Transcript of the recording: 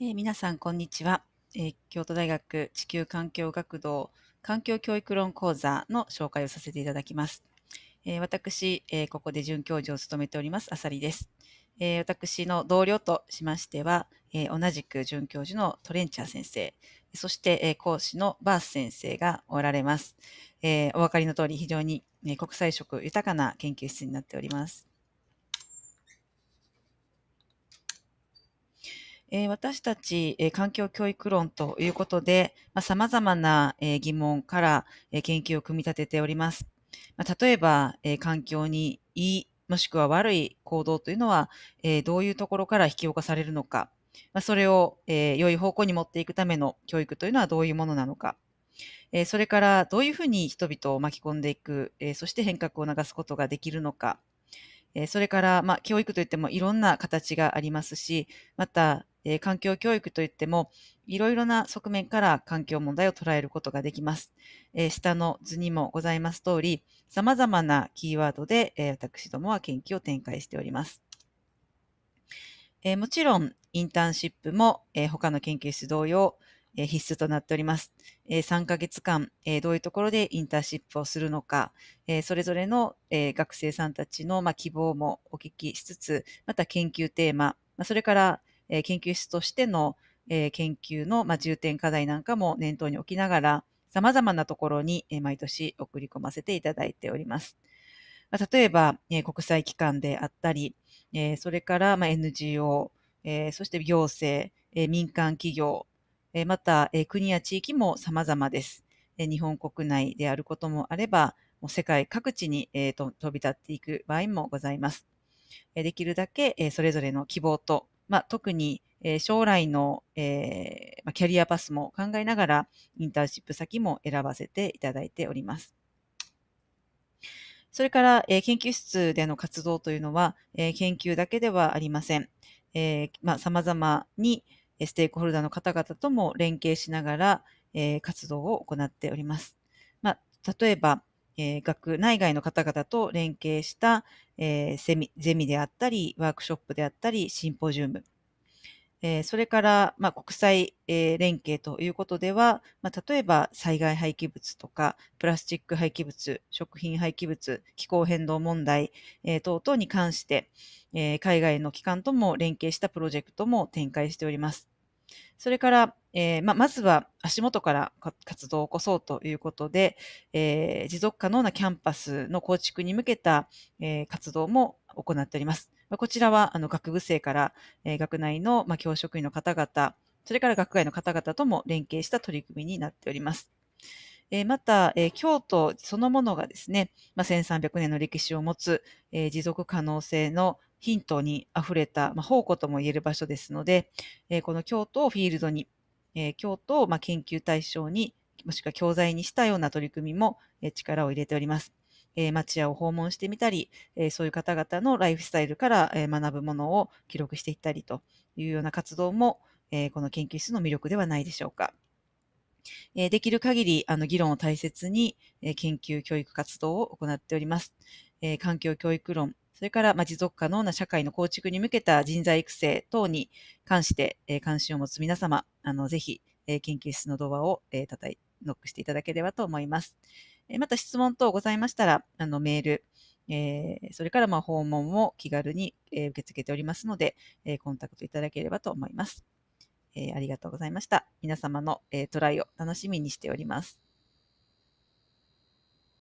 えー、皆さん、こんにちは、えー、京都大学地球環境学堂環境教育論講座の紹介をさせていただきます。えー、私、えここで准教授を務めております、あさりです。え私の同僚としましては、え同じく准教授のトレンチャー先生、そして、え講師のバース先生がおられます。えお分かりの通り、非常に、ね、国際色豊かな研究室になっております。えー、私たち、えー、環境教育論ということで、まあ、様々な、えー、疑問から、え研究を組み立てております。まあ、例えば、え環境にいい、もしくは悪い行動というのは、えどういうところから引き起こされるのか、まあ、それを、え良い方向に持っていくための教育というのはどういうものなのか、えそれからどういうふうに人々を巻き込んでいく、えそして変革を促すことができるのか、えそれから、まあ、教育といってもいろんな形がありますし、また、えー、環境教育といっても、いろいろな側面から環境問題を捉えることができます。えー、下の図にもございます通り、様々なキーワードで、えー、私どもは研究を展開しております。えもちろん、インターンシップも、え他の研究室同様、え必須となっております。え3ヶ月間、えどういうところでインターンシップをするのか、えそれぞれの、え学生さんたちの、ま希望もお聞きしつつ、また研究テーマ、まそれからえー、研究室としての、えー、研究の、まあ、重点課題なんかも念頭に置きながら、様々なところに、えー、毎年送り込ませていただいております。まあ、例えば、えー、国際機関であったり、えー、それから、まあ、NGO、えー、そして行政、えー、民間企業、えー、また、えー、国や地域も様々です。えー、日本国内であることもあれば、もう世界各地に、えー、と飛び立っていく場合もございます。できるだけそれぞれの希望とまあ、特に、えー、将来の、えー、キャリアパスも考えながら、インターンシップ先も選ばせていただいております。それから、えー、研究室での活動というのは、えー、研究だけではありません。えーまあ、まにステークホルダーの方々とも連携しながら、えー、活動を行っております。まあ、例えば、えー、学内外の方々と連携した、えー、セミゼミであったり、ワークショップであったり、シンポジウム、えー、それから、まあ、国際、えー、連携ということでは、まあ、例えば災害廃棄物とか、プラスチック廃棄物、食品廃棄物、気候変動問題、えー、等々に関して、えー、海外の機関とも連携したプロジェクトも展開しております。それから、えー、まあ、まずは足元から活動を起こそうということで、えー、持続可能なキャンパスの構築に向けた、えー、活動も行っております。まあ、こちらはあの学部生から、え学内の、まあ、教職員の方々、それから学外の方々とも連携した取り組みになっております。えまた、え京都そのものがですね、まあ、1300年の歴史を持つ、え持続可能性のヒントに溢れた、まあ、宝庫とも言える場所ですので、えー、この京都をフィールドに、えー、京都をまあ研究対象に、もしくは教材にしたような取り組みも、えー、力を入れております。え町屋を訪問してみたり、えそういう方々のライフスタイルから、え学ぶものを記録していったりというような活動も、えこの研究室の魅力ではないでしょうか。えできる限り、あの、議論を大切に、え研究教育活動を行っております。え環境教育論、それから、まあ、持続可能な社会の構築に向けた人材育成等に関して、えー、関心を持つ皆様、あの、ぜひ、えー、研究室のドアを、えー、叩い、ノックしていただければと思います。えー、また質問等ございましたら、あの、メール、えー、それから、まあ、訪問を気軽に、えー、受け付けておりますので、えー、コンタクトいただければと思います。えー、ありがとうございました。皆様の、えー、トライを楽しみにしております。